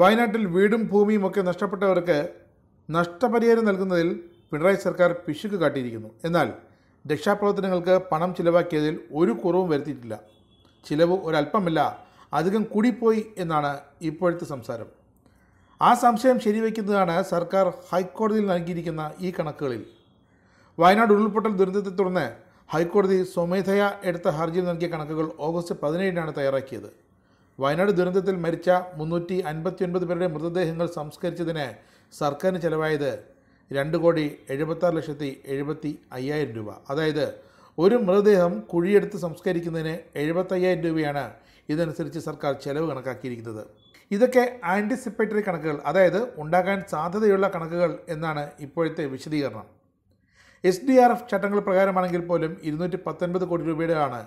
വയനാട്ടിൽ വീടും ഭൂമിയും ഒക്കെ നഷ്ടപ്പെട്ടവർക്ക് നഷ്ടപരിഹാരം നൽകുന്നതിൽ പിണറായി സർക്കാർ പിശുക്ക് കാട്ടിയിരിക്കുന്നു എന്നാൽ രക്ഷാപ്രവർത്തനങ്ങൾക്ക് പണം ചിലവാക്കിയതിൽ ഒരു കുറവും വരുത്തിയിട്ടില്ല ചിലവ് ഒരല്പമല്ല അധികം കൂടിപ്പോയി എന്നാണ് ഇപ്പോഴത്തെ സംസാരം ആ സംശയം ശരിവയ്ക്കുന്നതാണ് സർക്കാർ ഹൈക്കോടതിയിൽ നൽകിയിരിക്കുന്ന ഈ കണക്കുകളിൽ വയനാട് ഉരുൾപൊട്ടൽ ദുരന്തത്തെ തുടർന്ന് ഹൈക്കോടതി സ്വമേധയാ എടുത്ത ഹർജിയിൽ നൽകിയ കണക്കുകൾ ഓഗസ്റ്റ് പതിനേഴിനാണ് തയ്യാറാക്കിയത് വയനാട് ദുരന്തത്തിൽ മരിച്ച മുന്നൂറ്റി ഒൻപത് പേരുടെ മൃതദേഹങ്ങൾ സംസ്കരിച്ചതിന് സർക്കാരിന് ചെലവായത് രണ്ട് കോടി എഴുപത്താറ് ലക്ഷത്തി എഴുപത്തി അയ്യായിരം രൂപ അതായത് ഒരു മൃതദേഹം കുഴിയെടുത്ത് സംസ്കരിക്കുന്നതിന് എഴുപത്തയ്യായിരം രൂപയാണ് ഇതനുസരിച്ച് സർക്കാർ ചെലവ് കണക്കാക്കിയിരിക്കുന്നത് ഇതൊക്കെ ആൻറ്റിസിപ്പേറ്ററി കണക്കുകൾ അതായത് ഉണ്ടാകാൻ സാധ്യതയുള്ള കണക്കുകൾ എന്നാണ് ഇപ്പോഴത്തെ വിശദീകരണം എസ് ഡി ആർ എഫ് ചട്ടങ്ങൾ പ്രകാരമാണെങ്കിൽ പോലും ഇരുന്നൂറ്റി പത്തൊൻപത് കോടി രൂപയുടെയാണ്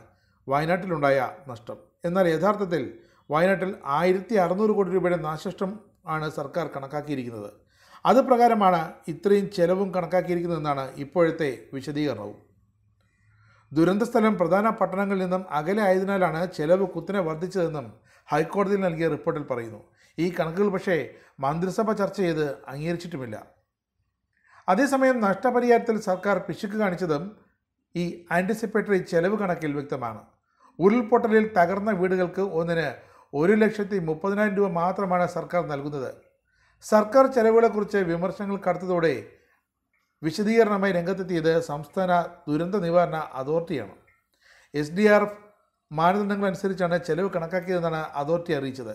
വയനാട്ടിലുണ്ടായ നഷ്ടം എന്നാൽ യഥാർത്ഥത്തിൽ വയനാട്ടിൽ ആയിരത്തി അറുന്നൂറ് കോടി രൂപയുടെ നാശനഷ്ടം ആണ് സർക്കാർ കണക്കാക്കിയിരിക്കുന്നത് അത് പ്രകാരമാണ് ഇത്രയും ചെലവും കണക്കാക്കിയിരിക്കുന്നതെന്നാണ് ഇപ്പോഴത്തെ വിശദീകരണവും ദുരന്തസ്ഥലം പ്രധാന പട്ടണങ്ങളിൽ നിന്നും അകലെ ആയതിനാലാണ് ചെലവ് കുത്തനെ വർദ്ധിച്ചതെന്നും ഹൈക്കോടതിയിൽ നൽകിയ റിപ്പോർട്ടിൽ പറയുന്നു ഈ കണക്കുകൾ പക്ഷേ മന്ത്രിസഭ ചർച്ച ചെയ്ത് അംഗീകരിച്ചിട്ടുമില്ല അതേസമയം നഷ്ടപരിഹാരത്തിൽ സർക്കാർ പിശുക്ക് കാണിച്ചതും ഈ ആൻറ്റിസിപ്പേറ്ററി ചെലവ് കണക്കിൽ വ്യക്തമാണ് ഉരുൾപൊട്ടലിൽ തകർന്ന വീടുകൾക്ക് ഒന്നിന് ഒരു ലക്ഷത്തി മുപ്പതിനായിരം രൂപ മാത്രമാണ് സർക്കാർ നൽകുന്നത് സർക്കാർ ചെലവുകളെക്കുറിച്ച് വിമർശനങ്ങൾ കടത്തതോടെ വിശദീകരണമായി രംഗത്തെത്തിയത് സംസ്ഥാന ദുരന്ത നിവാരണ അതോറിറ്റിയാണ് എസ് ഡി ആർ എഫ് മാനദണ്ഡങ്ങൾ അനുസരിച്ചാണ് ചെലവ് കണക്കാക്കിയതെന്നാണ് അതോറിറ്റി അറിയിച്ചത്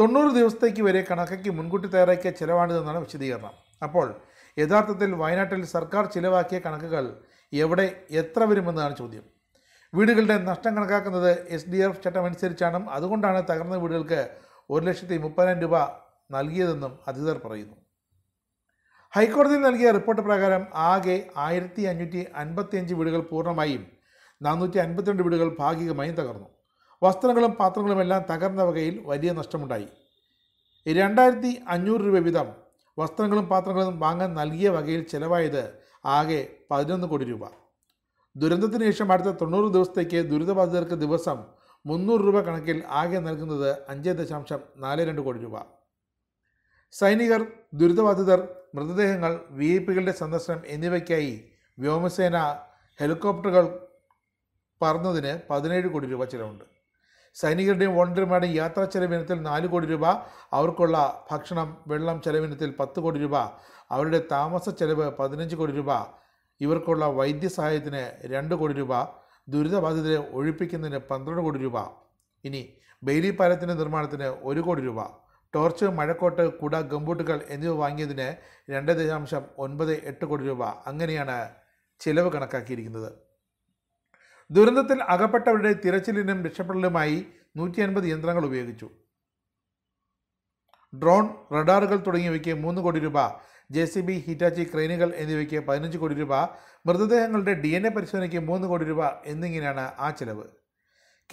തൊണ്ണൂറ് ദിവസത്തേക്ക് വരെ കണക്കാക്കി മുൻകൂട്ടി തയ്യാറാക്കിയ ചെലവാണിതെന്നാണ് വിശദീകരണം അപ്പോൾ യഥാർത്ഥത്തിൽ വയനാട്ടിൽ സർക്കാർ ചിലവാക്കിയ കണക്കുകൾ എവിടെ എത്ര വരുമെന്നതാണ് ചോദ്യം വീടുകളുടെ നഷ്ടം കണക്കാക്കുന്നത് എസ് ഡി എഫ് ചട്ടമനുസരിച്ചാണ് അതുകൊണ്ടാണ് തകർന്ന വീടുകൾക്ക് ഒരു ലക്ഷത്തി മുപ്പതിനായിരം രൂപ നൽകിയതെന്നും അധികൃതർ പറയുന്നു ഹൈക്കോടതിയിൽ നൽകിയ റിപ്പോർട്ട് പ്രകാരം ആകെ ആയിരത്തി അഞ്ഞൂറ്റി അൻപത്തിയഞ്ച് വീടുകൾ പൂർണ്ണമായും നാനൂറ്റി അൻപത്തിരണ്ട് വീടുകൾ ഭാഗികമായും തകർന്നു വസ്ത്രങ്ങളും പാത്രങ്ങളുമെല്ലാം തകർന്ന വകയിൽ വലിയ നഷ്ടമുണ്ടായി രണ്ടായിരത്തി അഞ്ഞൂറ് രൂപ വീതം വസ്ത്രങ്ങളും പാത്രങ്ങളും വാങ്ങാൻ നൽകിയ വകയിൽ ചിലവായത് ആകെ പതിനൊന്ന് കോടി രൂപ ദുരന്തത്തിന് ശേഷം അടുത്ത തൊണ്ണൂറ് ദിവസത്തേക്ക് ദുരിതബാധിതർക്ക് ദിവസം മുന്നൂറ് രൂപ കണക്കിൽ ആകെ നൽകുന്നത് അഞ്ച് ദശാംശം നാല് രണ്ട് കോടി രൂപ സൈനികർ ദുരിതബാധിതർ മൃതദേഹങ്ങൾ വി ഐ പികളുടെ സന്ദർശനം എന്നിവയ്ക്കായി വ്യോമസേന ഹെലികോപ്റ്ററുകൾ പറന്നതിന് പതിനേഴ് കോടി രൂപ ചിലവുണ്ട് സൈനികരുടെയും വോളണ്ടിയർമാരുടെയും യാത്രാ ചെലവിനത്തിൽ നാല് കോടി രൂപ അവർക്കുള്ള ഭക്ഷണം വെള്ളം ചെലവിനത്തിൽ പത്ത് കോടി രൂപ അവരുടെ താമസ ചെലവ് പതിനഞ്ച് കോടി രൂപ ഇവർക്കുള്ള വൈദ്യസഹായത്തിന് രണ്ട് കോടി രൂപ ദുരിതബാധിതരെ ഒഴിപ്പിക്കുന്നതിന് പന്ത്രണ്ട് കോടി രൂപ ഇനി ബെയിലി പാലത്തിൻ്റെ നിർമ്മാണത്തിന് ഒരു കോടി രൂപ ടോർച്ച് മഴക്കോട്ട് കുട ഗംബൂട്ടുകൾ എന്നിവ വാങ്ങിയതിന് രണ്ട് ദശാംശം ഒൻപത് എട്ട് കോടി രൂപ അങ്ങനെയാണ് ചിലവ് കണക്കാക്കിയിരിക്കുന്നത് ദുരന്തത്തിൽ അകപ്പെട്ടവരുടെ തിരച്ചിലിനും രക്ഷപ്പെടലുമായി നൂറ്റി അൻപത് യന്ത്രങ്ങൾ ഉപയോഗിച്ചു ഡ്രോൺ റഡാറുകൾ തുടങ്ങിയവയ്ക്ക് മൂന്ന് കോടി രൂപ ജെ സി ബി ഹിറ്റാച്ചി ക്രെയിനുകൾ എന്നിവയ്ക്ക് പതിനഞ്ച് കോടി രൂപ മൃതദേഹങ്ങളുടെ ഡി എൻ എ പരിശോധനയ്ക്ക് മൂന്ന് കോടി രൂപ എന്നിങ്ങനെയാണ് ആ ചിലവ്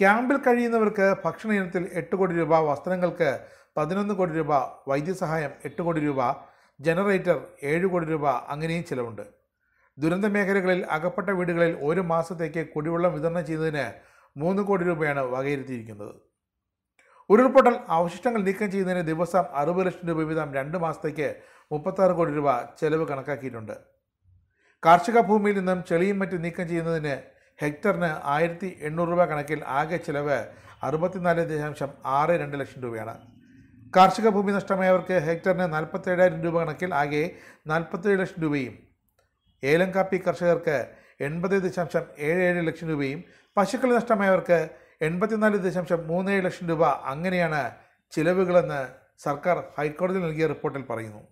ക്യാമ്പിൽ കഴിയുന്നവർക്ക് ഭക്ഷണ ഇനത്തിൽ എട്ട് കോടി രൂപ വസ്ത്രങ്ങൾക്ക് പതിനൊന്ന് കോടി രൂപ വൈദ്യസഹായം എട്ട് കോടി രൂപ ജനറേറ്റർ ഏഴ് കോടി രൂപ അങ്ങനെയും ചിലവുണ്ട് ദുരന്ത മേഖലകളിൽ അകപ്പെട്ട വീടുകളിൽ ഒരു മാസത്തേക്ക് കുടിവെള്ളം വിതരണം ചെയ്യുന്നതിന് മൂന്ന് കോടി രൂപയാണ് വകയിരുത്തിയിരിക്കുന്നത് ഉരുൾപൊട്ടൽ അവശിഷ്ടങ്ങൾ നീക്കം ചെയ്യുന്നതിന് ദിവസം അറുപത് ലക്ഷം രൂപ വീതം രണ്ട് മാസത്തേക്ക് മുപ്പത്താറ് കോടി രൂപ ചെലവ് കണക്കാക്കിയിട്ടുണ്ട് കാർഷിക ഭൂമിയിൽ നിന്നും ചെളിയും മറ്റും നീക്കം ചെയ്യുന്നതിന് ഹെക്ടറിന് ആയിരത്തി എണ്ണൂറ് രൂപ കണക്കിൽ ആകെ ചെലവ് അറുപത്തിനാല് ദശാംശം ആറ് രണ്ട് ലക്ഷം രൂപയാണ് കാർഷിക ഭൂമി നഷ്ടമായവർക്ക് ഹെക്ടറിന് നാൽപ്പത്തേഴായിരം രൂപ കണക്കിൽ ആകെ നാൽപ്പത്തേഴ് ലക്ഷം രൂപയും ഏലം കാപ്പി കർഷകർക്ക് എൺപത് ദശാംശം ഏഴ് ഏഴ് ലക്ഷം രൂപയും പശുക്കൾ നഷ്ടമായവർക്ക് എൺപത്തിനാല് ദശാംശം മൂന്ന് ലക്ഷം രൂപ അങ്ങനെയാണ് ചിലവുകളെന്ന് സർക്കാർ ഹൈക്കോടതി നൽകിയ റിപ്പോർട്ടിൽ പറയുന്നു